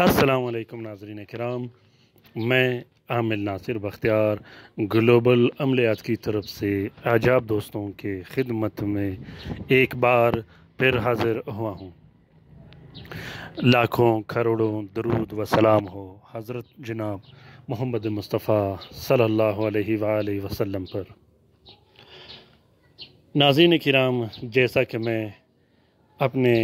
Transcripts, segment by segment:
असलकम नाजरीन कराम मैं आमिल नासिर बख्तियार ग्लोबल अमलियात की तरफ से आप दोस्तों के ख़िदमत में एक बार फिर हाज़िर हुआ हूँ लाखों करोड़ों दरूद व सलाम हो हज़रत जनाब मोहम्मद मुस्तफ़ा सल्लल्लाहु अलैहि वसल्लम पर नाजीन कराम जैसा कि मैं अपने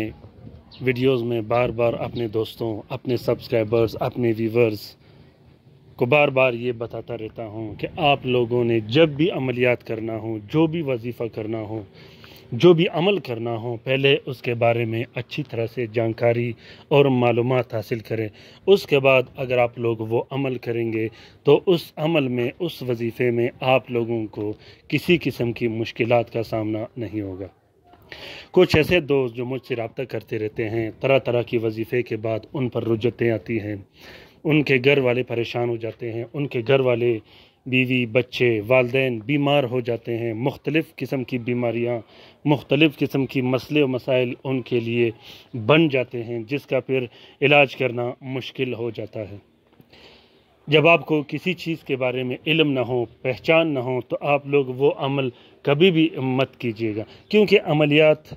वीडियोस में बार बार अपने दोस्तों अपने सब्सक्राइबर्स अपने व्यूवर्स को बार बार ये बताता रहता हूँ कि आप लोगों ने जब भी अमलियात करना हो जो भी वजीफ़ा करना हो जो भी अमल करना हो पहले उसके बारे में अच्छी तरह से जानकारी और मालूम हासिल करें उसके बाद अगर आप लोग वो अमल करेंगे तो उस अमल में उस वजीफ़े में आप लोगों को किसी किस्म की मुश्किल का सामना नहीं होगा कुछ ऐसे दोस्त जो मुझसे रबता करते रहते हैं तरह तरह की वजीफ़े के बाद उन पर रुजतें आती हैं उनके घर वाले परेशान हो जाते हैं उनके घर वाले बीवी बच्चे वालदे बीमार हो जाते हैं मुख्तलिफ़ किस्म की बीमारियाँ मुख्तलिफ़ किस्म की मसले व मसाइल उनके लिए बन जाते हैं जिसका फिर इलाज करना मुश्किल हो जाता है जब आपको किसी चीज़ के बारे में इल्म ना हो पहचान ना हो तो आप लोग वो अमल कभी भी मत कीजिएगा क्योंकि अमलियात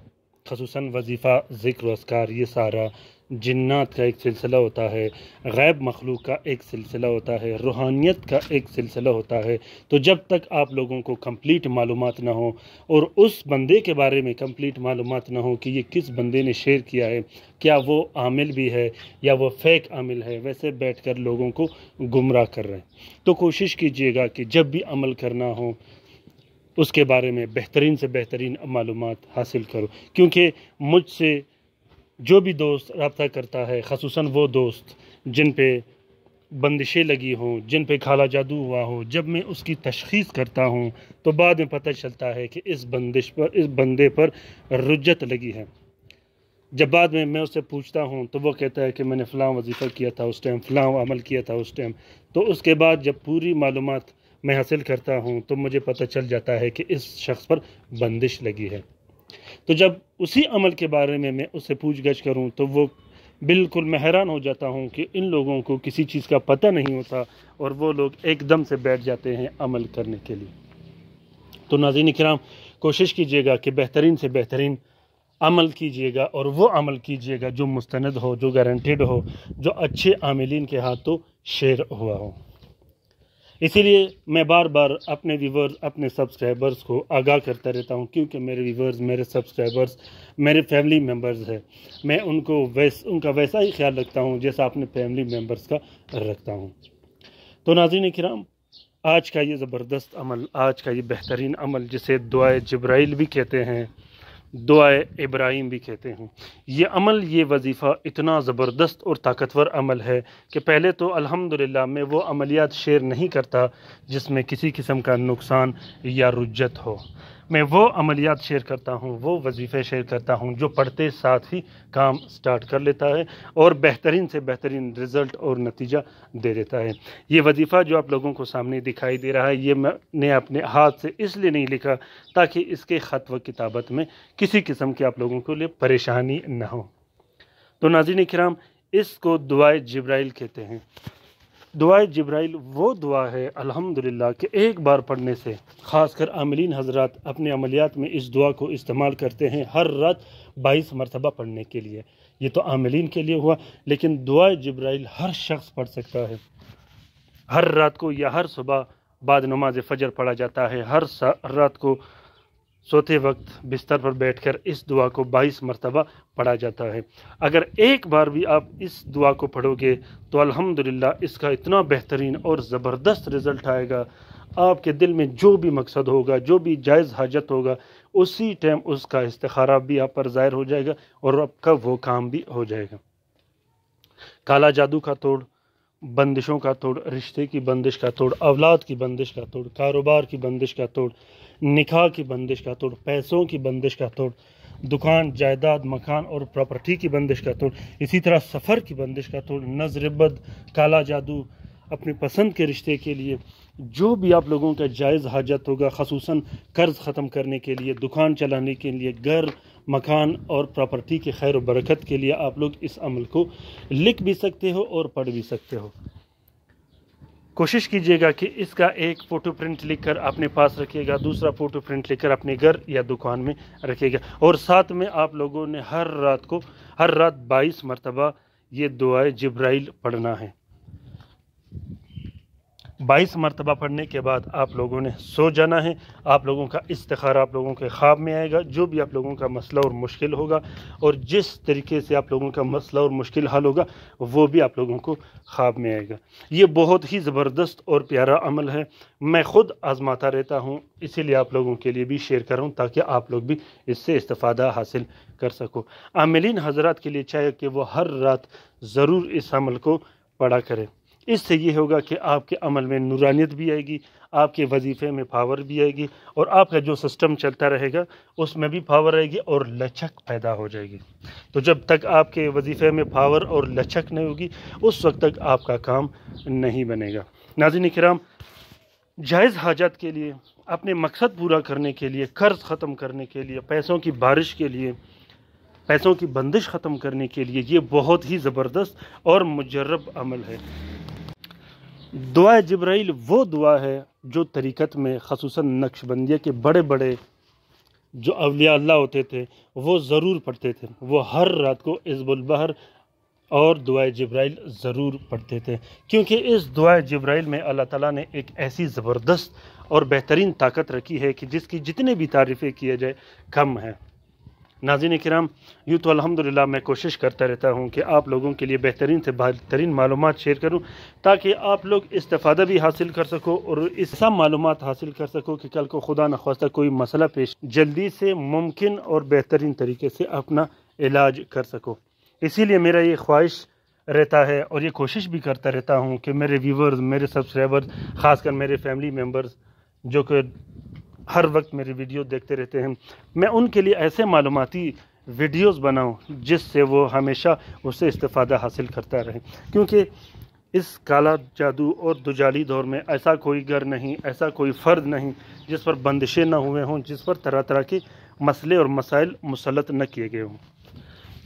खसूस वजीफ़ा ज़िक्र असकार ये सारा जन्ात का एक सिलसिला होता है गैब मखलूक का एक सिलसिला होता है रूहानियत का एक सिलसिला होता है तो जब तक आप लोगों को कम्प्लीट मालूम ना हो और उस बंदे के बारे में कम्प्लीट मालूम ना हो कि ये किस बंदे ने शेयर किया है क्या वो आमिल भी है या वो फेक आमिल है वैसे बैठ कर लोगों को गुमराह कर रहे हैं तो कोशिश कीजिएगा कि जब भी अमल करना हो उसके बारे में बेहतरीन से बेहतरीन मालूम हासिल करो क्योंकि मुझसे जो भी दोस्त रबता करता है खसूस वो दोस्त जिन पे बंदिशें लगी हों जिन पे खाला जादू हुआ हो जब मैं उसकी तशखीस करता हूँ तो बाद में पता चलता है कि इस बंदिश पर इस बंदे पर रुजत लगी है जब बाद में मैं उससे पूछता हूँ तो वो कहता है कि मैंने फ़लाँ वजीफ़ा किया था उस टाइम फ़लाँ अमल किया था उस टाइम तो उसके बाद जब पूरी मालूम मैं हासिल करता हूँ तो मुझे पता चल जाता है कि इस शख्स पर बंदिश लगी है तो जब उसी अमल के बारे में मैं उससे पूछ गछ करूँ तो वो बिल्कुल मैं हैरान हो जाता हूँ कि इन लोगों को किसी चीज़ का पता नहीं होता और वो लोग एकदम से बैठ जाते हैं अमल करने के लिए तो नाजीन कराम कोशिश कीजिएगा कि बेहतरीन से बेहतरीन अमल कीजिएगा और वो अमल कीजिएगा जो मुस्तंद हो जो गारंटेड हो जो अच्छे आमिलीन के हाथों शेर हुआ हो इसीलिए मैं बार बार अपने व्यूवर्स अपने सब्सक्राइबर्स को आगाह करता रहता हूँ क्योंकि मेरे व्यूवर्स मेरे सब्सक्राइबर्स मेरे फैमिली मेम्बर्स हैं मैं उनको वैस उनका वैसा ही ख्याल रखता हूँ जैसा अपने फैमिली मेम्बर्स का रखता हूँ तो नाजिन कराम आज का ये ज़बरदस्त अमल आज का ये बेहतरीन अमल जिसे दुआ जब्राइल भी कहते हैं दुआ इब्राहिम भी कहते हैं ये अमल ये वजीफ़ा इतना ज़बरदस्त और ताकतवर अमल है कि पहले तो अल्हम्दुलिल्लाह मैं वो अमलियात शेयर नहीं करता जिसमें किसी किस्म का नुकसान या रुजत हो मैं वो अमलियात शेयर करता हूँ वो वजीफ़े शेयर करता हूँ जो पढ़ते साथ ही काम स्टार्ट कर लेता है और बेहतरीन से बेहतरीन रिज़ल्ट और नतीजा दे देता है ये वजीफ़ा जो आप लोगों को सामने दिखाई दे रहा है ये मैंने अपने हाथ से इसलिए नहीं लिखा ताकि इसके ख़त व किताबत में किसी किस्म की आप लोगों के लिए परेशानी ना हो तो नाजिन कराम इसको दुआए जब्राइल कहते हैं दुआ जब्राइल वो दुआ है अल्हम्दुलिल्लाह कि एक बार पढ़ने से ख़ासकर आमलिन हजरत अपने अमलियात में इस दुआ को इस्तेमाल करते हैं हर रात बाईस मरतबा पढ़ने के लिए ये तो आमलिन के लिए हुआ लेकिन दुआ जब्राइल हर शख्स पढ़ सकता है हर रात को या हर सुबह बाद नमाज फ़जर पढ़ा जाता है हर रात को सोते वक्त बिस्तर पर बैठकर इस दुआ को 22 मरतबा पढ़ा जाता है अगर एक बार भी आप इस दुआ को पढ़ोगे तो अल्हम्दुलिल्लाह इसका इतना बेहतरीन और ज़बरदस्त रिज़ल्ट आएगा आपके दिल में जो भी मकसद होगा जो भी जायज़ हाजत होगा उसी टाइम उसका इस्तारा भी आप पर ज़ाहिर हो जाएगा और आपका वो काम भी हो जाएगा काला जादू का तोड़ बंदिशों का तोड़ रिश्ते की बंदिश का तोड़ औलाद की बंदिश का तोड़ कारोबार की बंदिश का तोड़ निकाह की बंदिश का तोड़ पैसों की बंदिश का तोड़ दुकान जायदाद मकान और प्रॉपर्टी की बंदिश का तोड़ इसी तरह सफ़र की बंदिश का तोड़ नजरबद काला जादू अपनी पसंद के रिश्ते के लिए जो भी आप लोगों का जायज़ हाजत होगा खसूस कर्ज़ ख़त्म करने के लिए दुकान चलाने के लिए घर मकान और प्रॉपर्टी के खैर बरकत के लिए आप लोग इस अमल को लिख भी सकते हो और पढ़ भी सकते हो कोशिश कीजिएगा कि इसका एक फ़ोटो प्रिंट कर अपने पास रखिएगा दूसरा फ़ोटो प्रिंट लिखकर अपने घर या दुकान में रखिएगा और साथ में आप लोगों ने हर रात को हर रात बाईस मरतबा ये दुआए जब्राइल पढ़ना है बाईस मरतबा पढ़ने के बाद आप लोगों ने सो जाना है आप लोगों का इस्तार आप लोगों के ख्वाब में आएगा जो भी आप लोगों का मसला और मुश्किल होगा और जिस तरीके से आप लोगों का मसला और मुश्किल हल होगा वो भी आप लोगों को ख्वाब में आएगा ये बहुत ही ज़बरदस्त और प्यारा अमल है मैं ख़ुद आज़माता रहता हूँ इसीलिए आप लोगों के लिए भी शेयर कर रहा हूँ ताकि आप लोग भी इससे इस्तः हासिल कर सको आमिलीन हजरात के लिए चाहे कि वह हर रात ज़रूर इस अमल को पढ़ा करें इससे ये होगा कि आपके अमल में नूरानियत भी आएगी आपके वजीफ़े में पावर भी आएगी और आपका जो सिस्टम चलता रहेगा उसमें भी पावर आएगी और लचक पैदा हो जाएगी तो जब तक आपके वजीफ़े में पावर और लचक नहीं होगी उस वक्त तक आपका काम नहीं बनेगा नाजिन कराम जायज़ हाजत के लिए अपने मकसद पूरा करने के लिए कर्ज़ ख़त्म करने के लिए पैसों की बारिश के लिए पैसों की बंदिश ख़त्म करने के लिए ये बहुत ही ज़बरदस्त और मुजरब अमल है दुआ जब्राइल वो दुआ है जो तरीक़त में खसूस नक्शबंदिया के बड़े बड़े जो अवलिया अल्लाह होते थे वो ज़रूर पढ़ते थे वो हर रात को इसबुलबहर और दुआ जब्राइल ज़रूर पढ़ते थे क्योंकि इस दुआ जब्राइल में अल्लाह ताला ने एक ऐसी ज़बरदस्त और बेहतरीन ताकत रखी है कि जिसकी जितने भी तारीफ़ें किए जाए कम हैं नाजिन कराम यूँ तो अलहमदिल्ला मैं कोशिश करता रहता हूँ कि आप लोगों के लिए बेहतरीन से बेहतरीन मालूम शेयर करूँ ताकि आप लोग इस्तफादा भी हासिल कर सको और इस सब मालूम हासिल कर सको कि कल को खुदा नखास्ता कोई मसला पेश जल्दी से मुमकिन और बेहतरीन तरीके से अपना इलाज कर सको इसीलिए मेरा ये ख्वाहिश रहता है और ये कोशिश भी करता रहता हूँ कि मेरे व्यूवर्स मेरे सब्सक्राइबर्स ख़ासकर मेरे फैमिली मेम्बर्स जो कि हर वक्त मेरी वीडियो देखते रहते हैं मैं उनके लिए ऐसे मालूमती वीडियोस बनाऊं जिससे वो हमेशा उससे इस्तेफादा हासिल करता रहे क्योंकि इस काला जादू और दुजाली दौर में ऐसा कोई घर नहीं ऐसा कोई फ़र्द नहीं जिस पर बंदिशें ना हुए हों जिस पर तरह तरह के मसले और मसाइल मुसलत न किए गए हों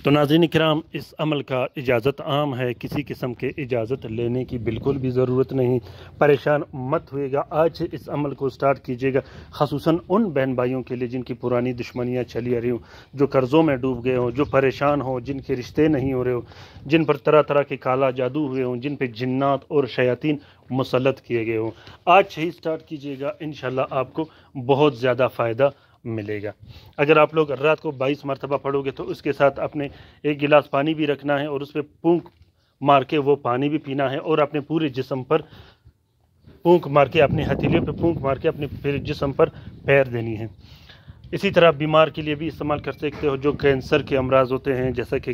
तो नाजिन कराम इस अमल का इजाज़त आम है किसी किस्म के इजाज़त लेने की बिल्कुल भी ज़रूरत नहीं परेशान मत हुएगा आज इस अमल को स्टार्ट कीजिएगा खसूस उन बहन भाइयों के लिए जिनकी पुरानी दुश्मनियाँ चली आ रही हों जो कर्ज़ों में डूब गए हों जो परेशान हों जिनके रिश्ते नहीं हो रहे हों जिन पर तरह तरह के काला जादू हुए हों जिन पर जन्नात और शयातीन मुसलत किए गए हों आज से ही स्टार्ट कीजिएगा इन आपको बहुत ज़्यादा फ़ायदा मिलेगा अगर आप लोग रात को बाईस मरतबा पढ़ोगे तो उसके साथ अपने एक गिलास पानी भी रखना है और उस पर पूंक मार के वो पानी भी पीना है और अपने पूरे जिसम पर पूंक मार के अपने हथेलियों पर पूंक मार के अपने फिर जिसम पर पैर देनी है इसी तरह बीमार के लिए भी इस्तेमाल कर सकते हो जो कैंसर के अमराज होते हैं जैसा कि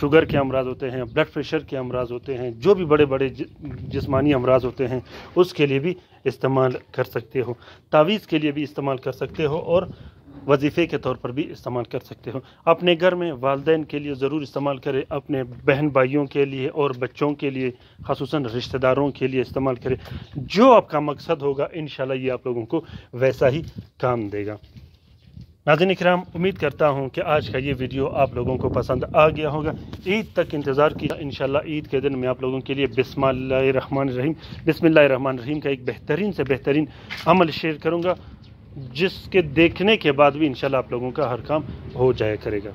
शुगर के अमराज होते हैं ब्लड प्रेशर के अमराज होते हैं जो भी बड़े बड़े जिसमानी अमराज होते हैं उसके लिए भी इस्तेमाल कर सकते हो तावीज़ के लिए भी इस्तेमाल कर सकते हो और वजीफ़े के तौर पर भी इस्तेमाल कर सकते हो अपने घर में वालदेन के लिए ज़रूर इस्तेमाल करें अपने बहन भाइयों के लिए और बच्चों के लिए खसूस रिश्तेदारों के लिए इस्तेमाल करें जो आपका मकसद होगा इन ये आप लोगों को वैसा ही काम देगा नाजिन कराम उम्मीद करता हूँ कि आज का ये वीडियो आप लोगों को पसंद आ गया होगा ईद तक इंतज़ार किया इन ईद के दिन मैं आप लोगों के लिए बिस्मान रहीम बसमान रहीम का एक बेहतरीन से बेहतरीन अमल शेयर करूँगा जिसके देखने के बाद भी इन आप लोगों का हर काम हो जाया करेगा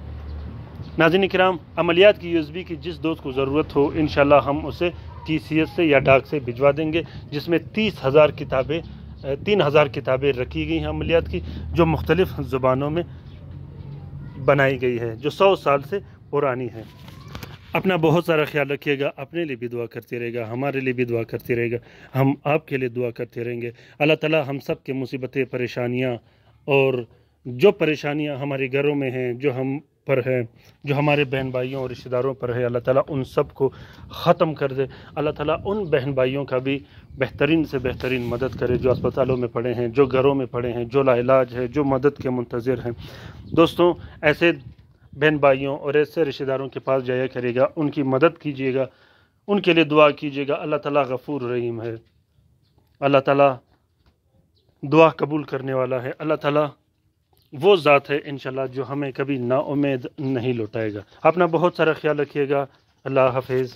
नाजिन इकराम अमलियात की यूज़बी की जिस दोस्त को ज़रूरत हो इन हम उसे टी से या डाक से भिजवा देंगे जिसमें तीस हज़ार किताबें तीन हज़ार किताबें रखी गई हैं अमलियात की जो मुख्तलिफ़ ज़ुबानों में बनाई गई है जो सौ साल से पुरानी है अपना बहुत सारा ख्याल रखिएगा अपने लिए भी दुआ करते रहेगा हमारे लिए भी दुआ करते रहेगा हम आपके लिए दुआ करते रहेंगे अल्लाह ताला हम सब के मुसीबतें परेशानियाँ और जो परेशानियाँ हमारे घरों में हैं जो हम पर है जो हमारे बहन भाइयों और रिश्तेदारों पर है अल्लाह ताला उन सब को ख़त्म कर दे अल्लाह ताला उन बहन भाइयों का भी बेहतरीन से बेहतरीन मदद करे जो अस्पतालों में पड़े हैं जो घरों में पड़े हैं जो लाइलाज है जो मदद के मंतज़र हैं दोस्तों ऐसे बहन भाइयों और ऐसे रिश्तेदारों के पास जाया करेगा उनकी मदद कीजिएगा उनके लिए दुआ कीजिएगा अल्लाह ताला गफूर रहीम है अल्लाह ताला दुआ कबूल करने वाला है अल्लाह ताला वो ज़ात है इन जो हमें कभी नाउमेद नहीं लौटाएगा अपना बहुत सारा ख्याल रखिएगा अल्लाह हाफिज़